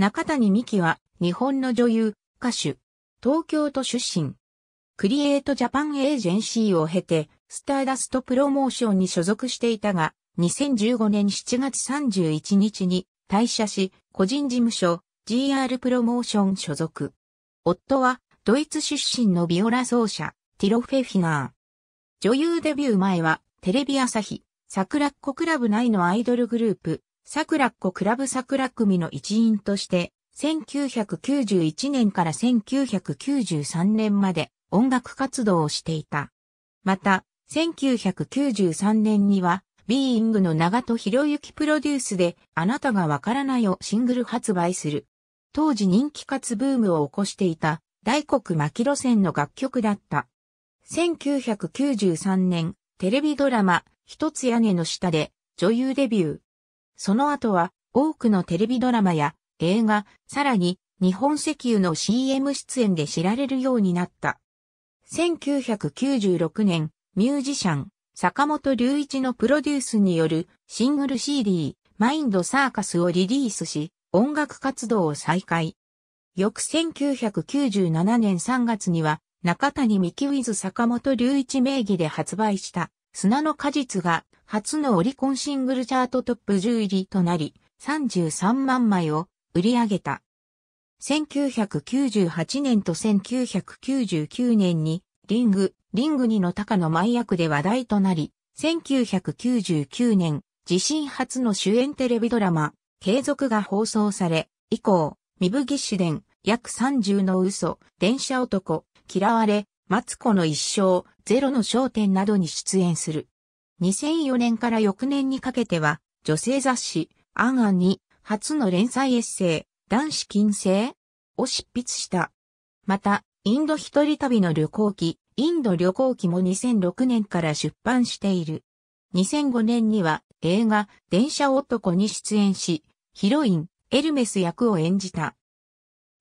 中谷美紀は日本の女優、歌手、東京都出身。クリエイトジャパンエージェンシーを経て、スターダストプロモーションに所属していたが、2015年7月31日に退社し、個人事務所 GR プロモーション所属。夫はドイツ出身のビオラ奏者、ティロフェフィナー。女優デビュー前はテレビ朝日、桜っ子クラブ内のアイドルグループ、桜っ子クラブ桜組の一員として、1991年から1993年まで音楽活動をしていた。また、1993年には、ビーイングの長戸博之プロデュースで、あなたがわからないをシングル発売する。当時人気かつブームを起こしていた、大黒巻路線の楽曲だった。1993年、テレビドラマ、一つ屋根の下で、女優デビュー。その後は多くのテレビドラマや映画、さらに日本石油の CM 出演で知られるようになった。1996年、ミュージシャン、坂本隆一のプロデュースによるシングル CD、マインドサーカスをリリースし、音楽活動を再開。翌1997年3月には、中谷美希ウィズ坂本隆一名義で発売した砂の果実が初のオリコンシングルチャートトップ10入りとなり、33万枚を売り上げた。1998年と1999年に、リング、リング2の高の前役で話題となり、1999年、自身初の主演テレビドラマ、継続が放送され、以降、ミブギッシュ伝、約30の嘘、電車男、嫌われ、マツコの一生、ゼロの焦点などに出演する。2004年から翌年にかけては、女性雑誌、アンアンに、初の連載エッセイ、男子禁制を執筆した。また、インド一人旅の旅行記、インド旅行記も2006年から出版している。2005年には映画、電車男に出演し、ヒロイン、エルメス役を演じた。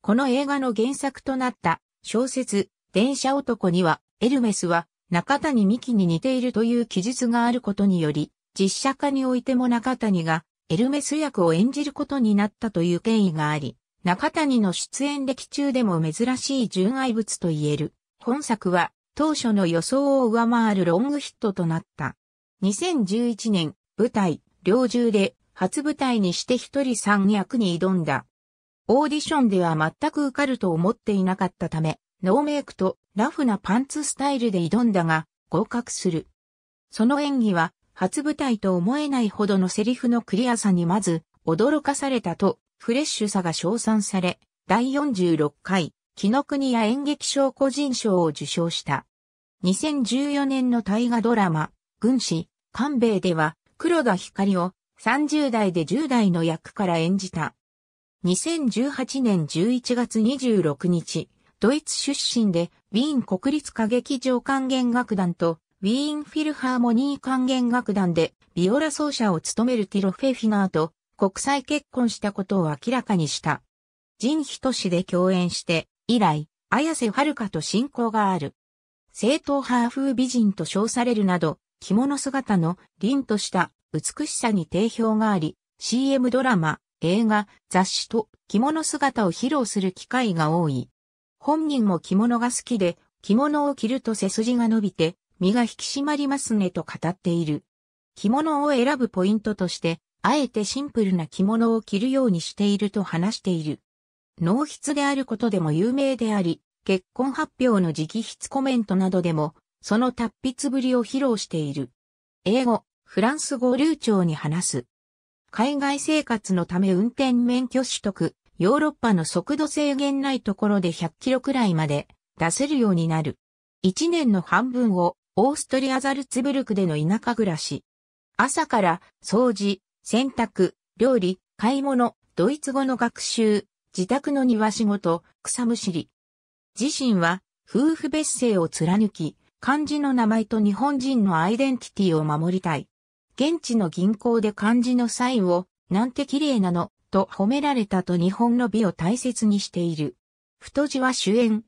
この映画の原作となった小説、電車男には、エルメスは中谷美紀に似ているという記述があることにより、実写化においても中谷がエルメス役を演じることになったという経緯があり、中谷の出演歴中でも珍しい純愛物と言える。本作は当初の予想を上回るロングヒットとなった。2011年、舞台、猟銃で初舞台にして一人三役に挑んだ。オーディションでは全く受かると思っていなかったため、ノーメイクとラフなパンツスタイルで挑んだが、合格する。その演技は、初舞台と思えないほどのセリフのクリアさにまず、驚かされたと、フレッシュさが称賛され、第46回、木の国や演劇賞個人賞を受賞した。2014年の大河ドラマ、軍師、官兵衛では、黒田光を30代で10代の役から演じた。2018年11月26日、ドイツ出身で、ウィーン国立歌劇場管弦楽団と、ウィーンフィルハーモニー管弦楽団で、ビオラ奏者を務めるティロ・フェフィナーと国際結婚したことを明らかにした。ジンヒト氏で共演して、以来、綾瀬はるかと親交がある。正統派風美人と称されるなど、着物姿の凛とした美しさに定評があり、CM ドラマ、映画、雑誌と着物姿を披露する機会が多い。本人も着物が好きで、着物を着ると背筋が伸びて、身が引き締まりますねと語っている。着物を選ぶポイントとして、あえてシンプルな着物を着るようにしていると話している。濃筆であることでも有名であり、結婚発表の直筆コメントなどでも、その達筆ぶりを披露している。英語、フランス語流暢に話す。海外生活のため運転免許取得、ヨーロッパの速度制限ないところで100キロくらいまで出せるようになる。1年の半分をオーストリアザルツブルクでの田舎暮らし。朝から掃除、洗濯、料理、買い物、ドイツ語の学習、自宅の庭仕事、草むしり。自身は夫婦別姓を貫き、漢字の名前と日本人のアイデンティティを守りたい。現地の銀行で漢字のサインを、なんて綺麗なの、と褒められたと日本の美を大切にしている。太字は主演。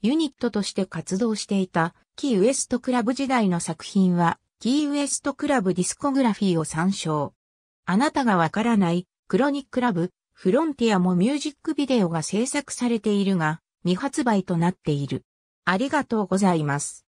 ユニットとして活動していたキーウエストクラブ時代の作品はキーウエストクラブディスコグラフィーを参照。あなたがわからないクロニックラブ、フロンティアもミュージックビデオが制作されているが未発売となっている。ありがとうございます。